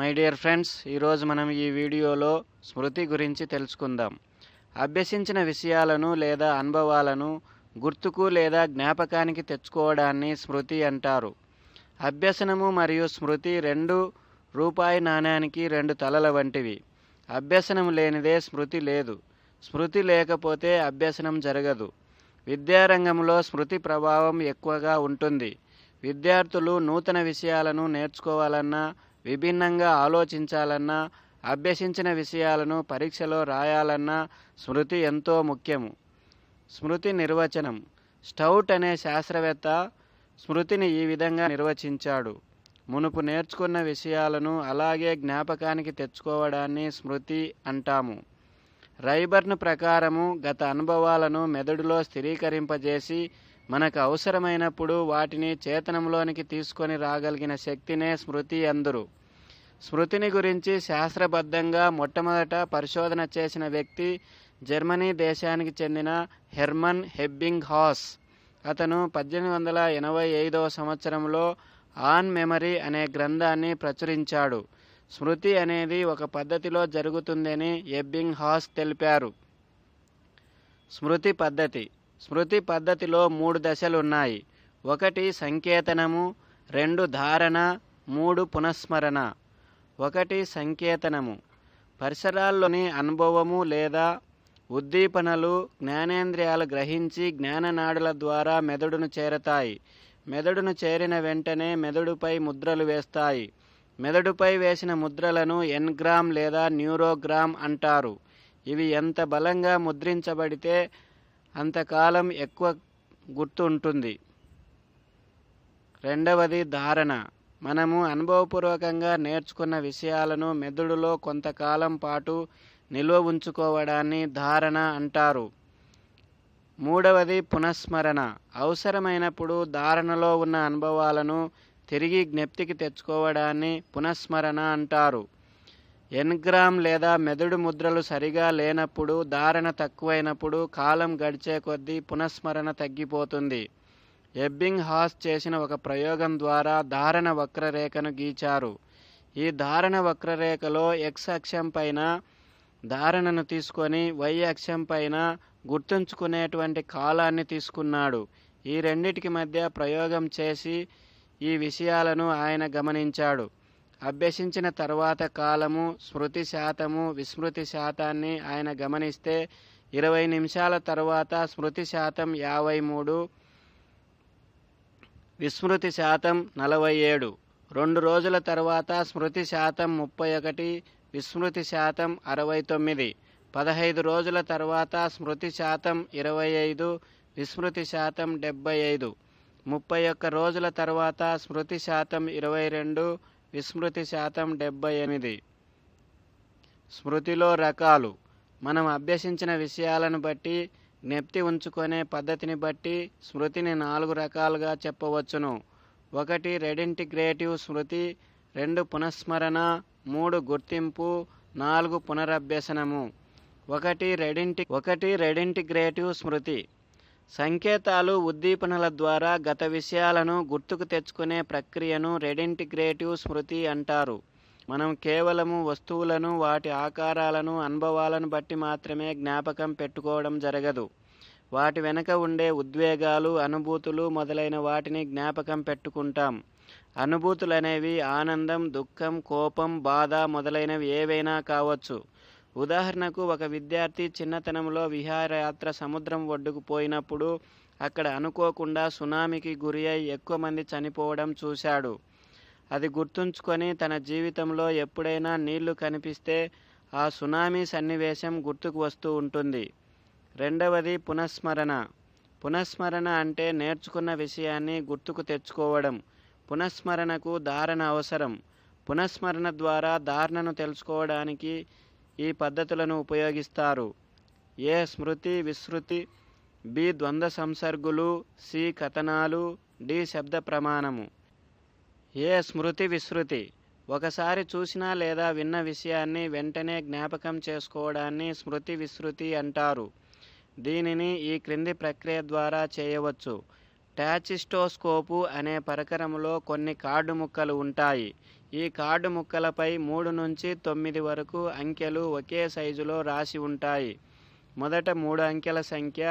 my dear friends ఈరోజు మనం ఈ వీడియోలో స్మృతి గురించి తెలుసుకుందాం అభ్యసించిన విషయాలను లేదా అనుభవాలను గుర్తుకు లేదా జ్ఞాపకానికి తెచ్చుకోవడాన్ని స్మృతి అంటారు అభ్యసనము మరియు స్మృతి రెండు రూపాయి నాణ్యానికి రెండు తలల వంటివి అభ్యసనం లేనిదే స్మృతి లేదు స్మృతి లేకపోతే అభ్యసనం జరగదు విద్యారంగంలో స్మృతి ప్రభావం ఎక్కువగా ఉంటుంది విద్యార్థులు నూతన విషయాలను నేర్చుకోవాలన్నా విభిన్నంగా ఆలోచించాలన్నా అభ్యసించిన విషయాలను పరీక్షలో రాయాలన్నా స్మృతి ఎంతో ముఖ్యము స్మృతి నిర్వచనం స్టౌట్ అనే శాస్త్రవేత్త స్మృతిని ఈ విధంగా నిర్వచించాడు మునుపు నేర్చుకున్న విషయాలను అలాగే జ్ఞాపకానికి తెచ్చుకోవడాన్ని స్మృతి అంటాము రైబర్న్ ప్రకారము గత అనుభవాలను మెదడులో స్థిరీకరింపజేసి మనకు అవసరమైనప్పుడు వాటిని చేతనంలోనికి తీసుకొని రాగలిగిన శక్తినే స్మృతి అందరు స్మృతిని గురించి శాస్త్రబద్ధంగా మొట్టమొదట పరిశోధన చేసిన వ్యక్తి జర్మనీ దేశానికి చెందిన హెర్మన్ హెబ్బింగ్ హాస్ అతను పద్దెనిమిది వందల ఎనభై ఐదవ సంవత్సరంలో ఆన్ మెమరీ అనే గ్రంథాన్ని ప్రచురించాడు స్మృతి అనేది ఒక పద్ధతిలో జరుగుతుందని ఎబ్బింగ్ హాస్ తెలిపారు స్మృతి పద్ధతి స్మృతి పద్ధతిలో మూడు దశలు ఉన్నాయి ఒకటి సంకేతనము రెండు ధారణ మూడు పునఃస్మరణ ఒకటి సంకేతనము పరిసరాల్లోని అనుభవము లేదా ఉద్దీపనలు జ్ఞానేంద్రియాలు గ్రహించి జ్ఞాననాడుల ద్వారా మెదడును చేరతాయి మెదడును చేరిన వెంటనే మెదడుపై ముద్రలు వేస్తాయి మెదడుపై వేసిన ముద్రలను ఎన్గ్రామ్ లేదా న్యూరోగ్రామ్ అంటారు ఇవి ఎంత బలంగా ముద్రించబడితే అంతకాలం ఎక్కువ గుర్తు ఉంటుంది రెండవది ధారణ మనము అనుభవపూర్వకంగా నేర్చుకున్న విషయాలను మెదడులో కొంతకాలం పాటు నిల్వ ఉంచుకోవడాన్ని ధారణ అంటారు మూడవది పునఃస్మరణ అవసరమైనప్పుడు ధారణలో ఉన్న అనుభవాలను తిరిగి జ్ఞప్తికి తెచ్చుకోవడాన్ని పునఃస్మరణ అంటారు ఎన్గ్రామ్ లేదా మెదడు ముద్రలు సరిగా లేనప్పుడు ధారణ తక్కువైనప్పుడు కాలం గడిచే కొద్దీ పునఃస్మరణ తగ్గిపోతుంది ఎబ్బింగ్ హాస్ చేసిన ఒక ప్రయోగం ద్వారా ధారణ వక్రరేఖను గీచారు ఈ ధారణ వక్రరేఖలో ఎక్స్ అక్షం పైన ధారణను తీసుకొని వై అక్షం పైన గుర్తుంచుకునేటువంటి కాలాన్ని తీసుకున్నాడు ఈ రెండిటికి మధ్య ప్రయోగం చేసి ఈ విషయాలను ఆయన గమనించాడు అభ్యసించిన తర్వాత కాలము స్మృతి శాతము విస్మృతి శాతాన్ని ఆయన గమనిస్తే ఇరవై నిమిషాల తర్వాత స్మృతి శాతం యాభై మూడు విస్మృతి శాతం నలభై ఏడు రెండు రోజుల తర్వాత స్మృతి శాతం ముప్పై ఒకటి విస్మృతి శాతం అరవై తొమ్మిది పదహైదు రోజుల తర్వాత స్మృతి శాతం ఇరవై ఐదు విస్మృతి శాతం డెబ్బై ఐదు ముప్పై ఒక్క రోజుల తర్వాత స్మృతి శాతం ఇరవై రెండు విస్మృతి శాతం డెబ్బై ఎనిమిది స్మృతిలో రకాలు మనం అభ్యసించిన విషయాలను బట్టి జ్ఞప్తి ఉంచుకునే పద్ధతిని బట్టి స్మృతిని నాలుగు రకాలుగా చెప్పవచ్చును ఒకటి రెడింటిగ్రేటివ్ స్మృతి రెండు పునఃస్మరణ మూడు గుర్తింపు నాలుగు పునరభ్యసనము ఒకటి రెడింటి ఒకటి రెడింటిగ్రేటివ్ స్మృతి సంకేతాలు ఉద్దీపనల ద్వారా గత విషయాలను గుర్తుకు తెచ్చుకునే ప్రక్రియను రెడింటిగ్రేటివ్ స్మృతి అంటారు మనం కేవలము వస్తువులను వాటి ఆకారాలను అనుభవాలను బట్టి మాత్రమే జ్ఞాపకం పెట్టుకోవడం జరగదు వాటి వెనక ఉండే ఉద్వేగాలు అనుభూతులు మొదలైన వాటిని జ్ఞాపకం పెట్టుకుంటాం అనుభూతులనేవి ఆనందం దుఃఖం కోపం బాధ మొదలైనవి ఏవైనా కావచ్చు ఉదాహరణకు ఒక విద్యార్థి చిన్నతనంలో విహారయాత్ర సముద్రం ఒడ్డుకు పోయినప్పుడు అక్కడ అనుకోకుండా సునామీకి గురి అయి ఎక్కువ మంది చనిపోవడం చూశాడు అది గుర్తుంచుకొని తన జీవితంలో ఎప్పుడైనా నీళ్లు కనిపిస్తే ఆ సునామీ సన్నివేశం గుర్తుకు వస్తూ ఉంటుంది రెండవది పునఃస్మరణ పునఃస్మరణ అంటే నేర్చుకున్న విషయాన్ని గుర్తుకు తెచ్చుకోవడం పునఃస్మరణకు ధారణ అవసరం పునఃస్మరణ ద్వారా ధారణను తెలుసుకోవడానికి ఈ పద్ధతులను ఉపయోగిస్తారు ఏ స్మృతి విస్మృతి బి ద్వంద్వ సంసర్గులు సి కథనాలు డి శబ్ద ప్రమాణము ఏ స్మృతి విస్మృతి ఒకసారి చూసిన లేదా విన్న విషయాన్ని వెంటనే జ్ఞాపకం చేసుకోవడాన్ని స్మృతి విస్మృతి అంటారు దీనిని ఈ క్రింది ప్రక్రియ ద్వారా చేయవచ్చు టాచిస్టోస్కోపు అనే పరికరంలో కొన్ని కార్డు ముక్కలు ఉంటాయి ఈ కార్డు ముక్కలపై మూడు నుంచి తొమ్మిది వరకు అంకెలు ఒకే సైజులో రాసి ఉంటాయి మొదట మూడు అంకెల సంఖ్య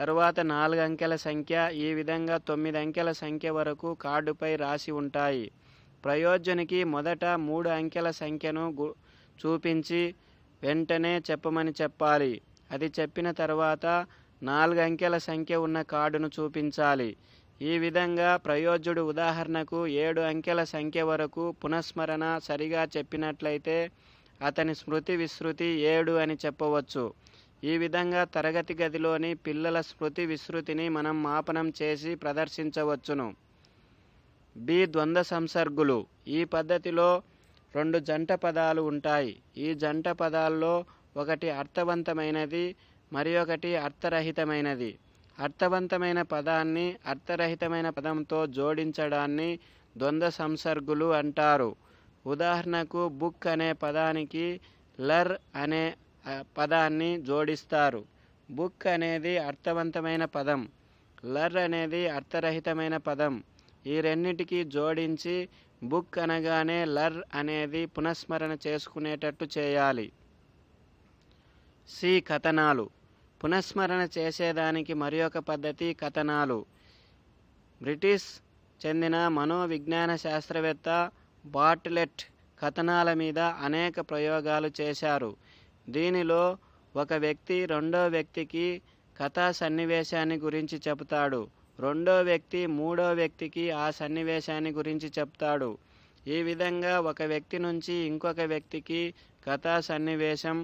తరువాత నాలుగు అంకెల సంఖ్య ఈ విధంగా తొమ్మిది అంకెల సంఖ్య వరకు కార్డుపై రాసి ఉంటాయి ప్రయోజనికి మొదట మూడు అంకెల సంఖ్యను చూపించి వెంటనే చెప్పమని చెప్పాలి అది చెప్పిన తర్వాత నాలుగు అంకెల సంఖ్య ఉన్న కార్డును చూపించాలి ఈ విధంగా ప్రయోజ్యుడు ఉదాహరణకు ఏడు అంకెల సంఖ్య వరకు పునఃస్మరణ సరిగా చెప్పినట్లయితే అతని స్మృతి విశృతి ఏడు అని చెప్పవచ్చు ఈ విధంగా తరగతి గదిలోని పిల్లల స్మృతి విశృతిని మనం మాపనం చేసి ప్రదర్శించవచ్చును బి ద్వంద్వ సంసర్గులు ఈ పద్ధతిలో రెండు జంట పదాలు ఉంటాయి ఈ జంట పదాల్లో ఒకటి అర్థవంతమైనది మరి ఒకటి అర్థరహితమైనది అర్థవంతమైన పదాన్ని అర్థరహితమైన పదంతో జోడించడాన్ని ద్వంద్వ సంసర్గులు అంటారు ఉదాహరణకు బుక్ అనే పదానికి లర్ అనే పదాన్ని జోడిస్తారు బుక్ అనేది అర్థవంతమైన పదం లర్ అనేది అర్థరహితమైన పదం ఈ రెండింటికి జోడించి బుక్ అనగానే లర్ అనేది పునఃస్మరణ చేసుకునేటట్టు చేయాలి సి కథనాలు పునఃస్మరణ చేసేదానికి ఒక పద్ధతి కథనాలు బ్రిటిష్ చెందిన మనోవిజ్ఞాన శాస్త్రవేత్త బాట్లెట్ కథనాల మీద అనేక ప్రయోగాలు చేశారు దీనిలో ఒక వ్యక్తి రెండో వ్యక్తికి కథా సన్నివేశాన్ని గురించి చెబుతాడు రెండో వ్యక్తి మూడో వ్యక్తికి ఆ సన్నివేశాన్ని గురించి చెప్తాడు ఈ విధంగా ఒక వ్యక్తి నుంచి ఇంకొక వ్యక్తికి కథా సన్నివేశం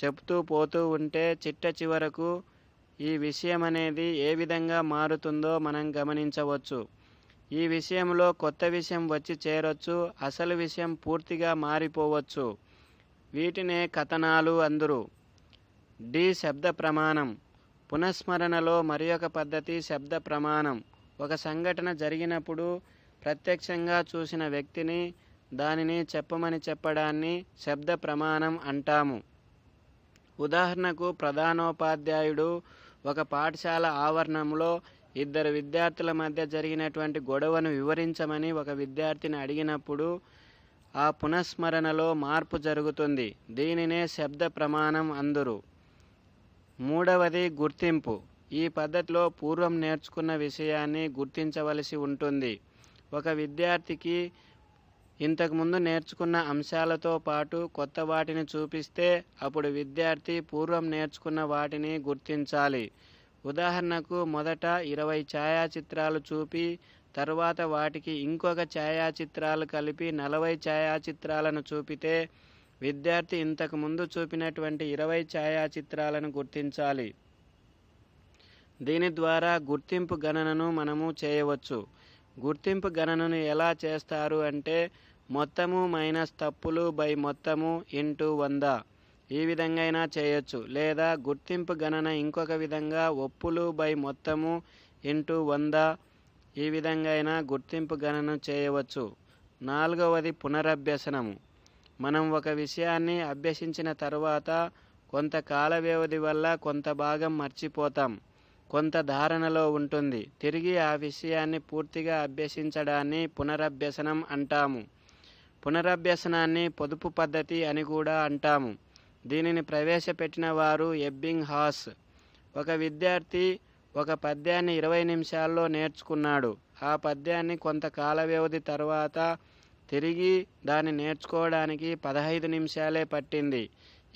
చెప్తూ పోతూ ఉంటే చిట్ట చివరకు ఈ విషయం అనేది ఏ విధంగా మారుతుందో మనం గమనించవచ్చు ఈ విషయంలో కొత్త విషయం వచ్చి చేరొచ్చు అసలు విషయం పూర్తిగా మారిపోవచ్చు వీటినే కథనాలు అందురు డి శబ్ద ప్రమాణం పునఃస్మరణలో మరి పద్ధతి శబ్ద ప్రమాణం ఒక సంఘటన జరిగినప్పుడు ప్రత్యక్షంగా చూసిన వ్యక్తిని దానిని చెప్పమని చెప్పడాన్ని శబ్ద ప్రమాణం అంటాము ఉదాహరణకు ప్రధానోపాధ్యాయుడు ఒక పాఠశాల ఆవరణంలో ఇద్దరు విద్యార్థుల మధ్య జరిగినటువంటి గొడవను వివరించమని ఒక విద్యార్థిని అడిగినప్పుడు ఆ పునఃస్మరణలో మార్పు జరుగుతుంది దీనినే శబ్ద ప్రమాణం అందరు మూడవది గుర్తింపు ఈ పద్ధతిలో పూర్వం నేర్చుకున్న విషయాన్ని గుర్తించవలసి ఉంటుంది ఒక విద్యార్థికి ఇంతకుముందు నేర్చుకున్న అంశాలతో పాటు కొత్త వాటిని చూపిస్తే అప్పుడు విద్యార్థి పూర్వం నేర్చుకున్న వాటిని గుర్తించాలి ఉదాహరణకు మొదట ఇరవై ఛాయాచిత్రాలు చూపి తరువాత వాటికి ఇంకొక ఛాయాచిత్రాలు కలిపి నలభై ఛాయాచిత్రాలను చూపితే విద్యార్థి ఇంతకు ముందు చూపినటువంటి ఇరవై ఛాయాచిత్రాలను గుర్తించాలి దీని ద్వారా గుర్తింపు గణనను మనము చేయవచ్చు గుర్తింపు గణనను ఎలా చేస్తారు అంటే మొత్తము మైనస్ తప్పులు బై మొత్తము ఇంటూ వంద ఈ విధంగా చేయొచ్చు లేదా గుర్తింపు గణన ఇంకొక విధంగా ఒప్పులు బై మొత్తము ఇంటూ వంద ఈ విధంగా గుర్తింపు గణన చేయవచ్చు నాలుగవది పునరభ్యసనము మనం ఒక విషయాన్ని అభ్యసించిన తర్వాత కొంత కాల వ్యవధి వల్ల కొంత భాగం మర్చిపోతాం కొంత ధారణలో ఉంటుంది తిరిగి ఆ విషయాన్ని పూర్తిగా అభ్యసించడాన్ని పునరభ్యసనం అంటాము పునరభ్యసనాన్ని పొదుపు పద్ధతి అని కూడా అంటాము దీనిని ప్రవేశపెట్టిన వారు ఎబ్బింగ్ హాస్ ఒక విద్యార్థి ఒక పద్యాన్ని ఇరవై నిమిషాల్లో నేర్చుకున్నాడు ఆ పద్యాన్ని కొంత కాల వ్యవధి తర్వాత తిరిగి దాన్ని నేర్చుకోవడానికి పదహైదు నిమిషాలే పట్టింది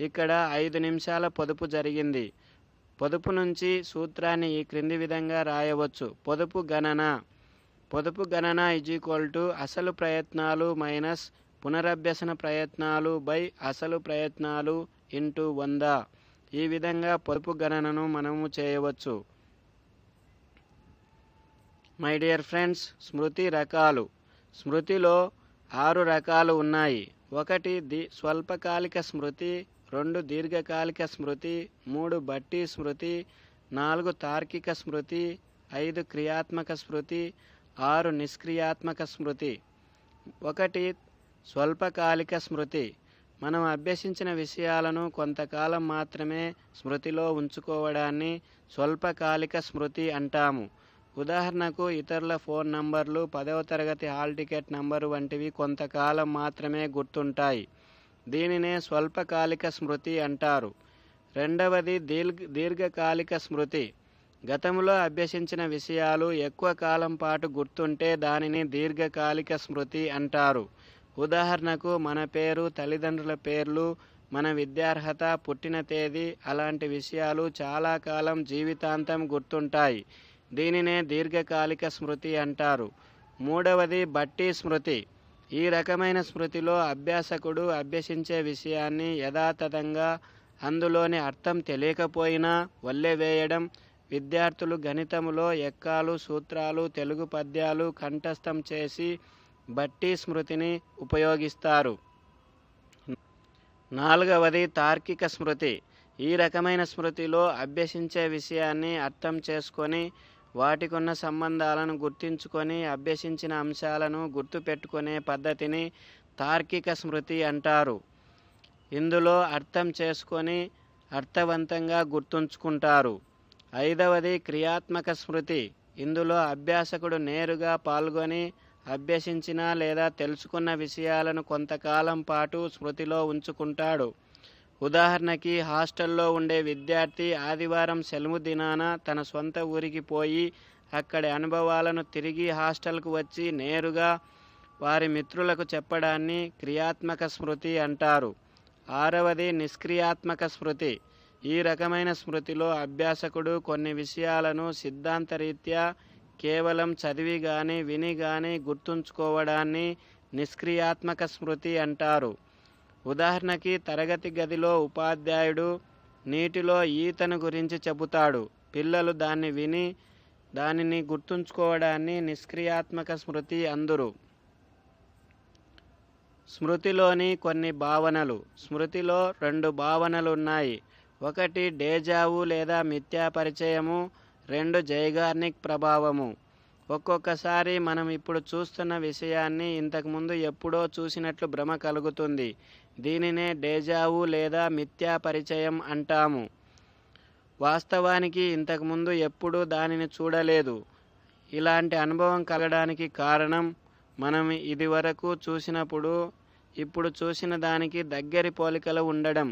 ఇక్కడ ఐదు నిమిషాల పొదుపు జరిగింది పొదుపు నుంచి సూత్రాన్ని ఈ క్రింది విధంగా రాయవచ్చు పొదుపు గణన పొదుపు గణన ఇజ్ ఈక్వల్ టు అసలు ప్రయత్నాలు మైనస్ పునరభ్యసన ప్రయత్నాలు బై అసలు ప్రయత్నాలు ఇంటూ వంద ఈ విధంగా పొదుపు గణనను మనము చేయవచ్చు మై డియర్ ఫ్రెండ్స్ స్మృతి రకాలు స్మృతిలో ఆరు రకాలు ఉన్నాయి ఒకటి ది స్వల్పకాలిక స్మృతి రెండు దీర్ఘకాలిక స్మృతి మూడు బట్టి స్మృతి నాలుగు తార్కిక స్మృతి ఐదు క్రియాత్మక స్మృతి ఆరు నిష్క్రియాత్మక స్మృతి ఒకటి స్వల్పకాలిక స్మృతి మనం అభ్యసించిన విషయాలను కొంతకాలం మాత్రమే స్మృతిలో ఉంచుకోవడాన్ని స్వల్పకాలిక స్మృతి అంటాము ఉదాహరణకు ఇతరుల ఫోన్ నంబర్లు పదవ తరగతి హాల్ టికెట్ నంబరు వంటివి కొంతకాలం మాత్రమే గుర్తుంటాయి దీనినే స్వల్పకాలిక స్మృతి అంటారు రెండవది దీర్ఘ దీర్ఘకాలిక స్మృతి గతంలో అభ్యసించిన విషయాలు ఎక్కువ కాలం పాటు గుర్తుంటే దానిని దీర్ఘకాలిక స్మృతి అంటారు ఉదాహరణకు మన పేరు తల్లిదండ్రుల పేర్లు మన విద్యార్హత పుట్టిన తేదీ అలాంటి విషయాలు చాలా కాలం జీవితాంతం గుర్తుంటాయి దీనినే దీర్ఘకాలిక స్మృతి అంటారు మూడవది బట్టి స్మృతి ఈ రకమైన స్మృతిలో అభ్యాసకుడు అభ్యసించే విషయాన్ని యథాతథంగా అందులోని అర్థం తెలియకపోయినా వల్లెవేయడం విద్యార్థులు గణితంలో ఎక్కాలు సూత్రాలు తెలుగు పద్యాలు కంఠస్థం చేసి బట్టి స్మృతిని ఉపయోగిస్తారు నాలుగవది తార్కిక స్మృతి ఈ రకమైన స్మృతిలో అభ్యసించే విషయాన్ని అర్థం చేసుకొని వాటికున్న సంబంధాలను గుర్తించుకొని అభ్యసించిన అంశాలను గుర్తుపెట్టుకునే పద్ధతిని తార్కిక స్మృతి అంటారు ఇందులో అర్థం చేసుకొని అర్థవంతంగా గుర్తుంచుకుంటారు ఐదవది క్రియాత్మక స్మృతి ఇందులో అభ్యాసకుడు నేరుగా పాల్గొని అభ్యసించిన లేదా తెలుసుకున్న విషయాలను కొంతకాలం పాటు స్మృతిలో ఉంచుకుంటాడు ఉదాహరణకి హాస్టల్లో ఉండే విద్యార్థి ఆదివారం సెలవు దినాన తన సొంత ఊరికి పోయి అక్కడి అనుభవాలను తిరిగి హాస్టల్కు వచ్చి నేరుగా వారి మిత్రులకు చెప్పడాన్ని క్రియాత్మక స్మృతి అంటారు ఆరవది నిష్క్రియాత్మక స్మృతి ఈ రకమైన స్మృతిలో అభ్యాసకుడు కొన్ని విషయాలను సిద్ధాంతరీత్యా కేవలం చదివి కానీ విని కానీ గుర్తుంచుకోవడాన్ని నిష్క్రియాత్మక స్మృతి అంటారు ఉదాహరణకి తరగతి గదిలో ఉపాధ్యాయుడు నీటిలో ఈతను గురించి చెబుతాడు పిల్లలు దాన్ని విని దానిని గుర్తుంచుకోవడాన్ని నిష్క్రియాత్మక స్మృతి అందురు స్మృతిలోని కొన్ని భావనలు స్మృతిలో రెండు భావనలు ఉన్నాయి ఒకటి డేజావు లేదా మిథ్యా పరిచయము రెండు జైగార్నిక్ ప్రభావము ఒక్కొక్కసారి మనం ఇప్పుడు చూస్తున్న విషయాన్ని ఇంతకుముందు ఎప్పుడో చూసినట్లు భ్రమ కలుగుతుంది దీనినే డేజావు లేదా మిథ్యా పరిచయం అంటాము వాస్తవానికి ఇంతకుముందు ఎప్పుడూ దానిని చూడలేదు ఇలాంటి అనుభవం కలగడానికి కారణం మనం ఇదివరకు చూసినప్పుడు ఇప్పుడు చూసిన దానికి దగ్గరి పోలికలు ఉండడం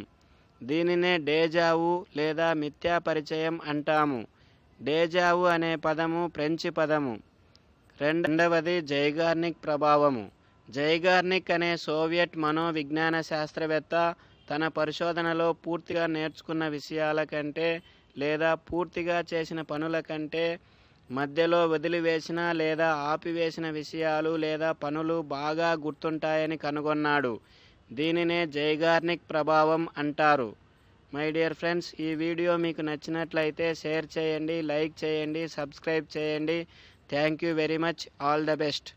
దీనినే డేజావు లేదా మిథ్యా పరిచయం అంటాము డేజావు అనే పదము ఫ్రెంచి పదము రెండవది జైగార్నిక్ ప్రభావము జైగార్నిక్ అనే సోవియట్ మనోవిజ్ఞాన శాస్త్రవేత్త తన పరిశోధనలో పూర్తిగా నేర్చుకున్న విషయాల కంటే లేదా పూర్తిగా చేసిన పనుల కంటే మధ్యలో వదిలివేసిన లేదా ఆపివేసిన విషయాలు లేదా పనులు బాగా గుర్తుంటాయని కనుగొన్నాడు దీనినే జైగార్నిక్ ప్రభావం అంటారు మై డియర్ ఫ్రెండ్స్ ఈ వీడియో మీకు నచ్చినట్లయితే షేర్ చేయండి లైక్ చేయండి సబ్స్క్రైబ్ చేయండి thank you very much all the best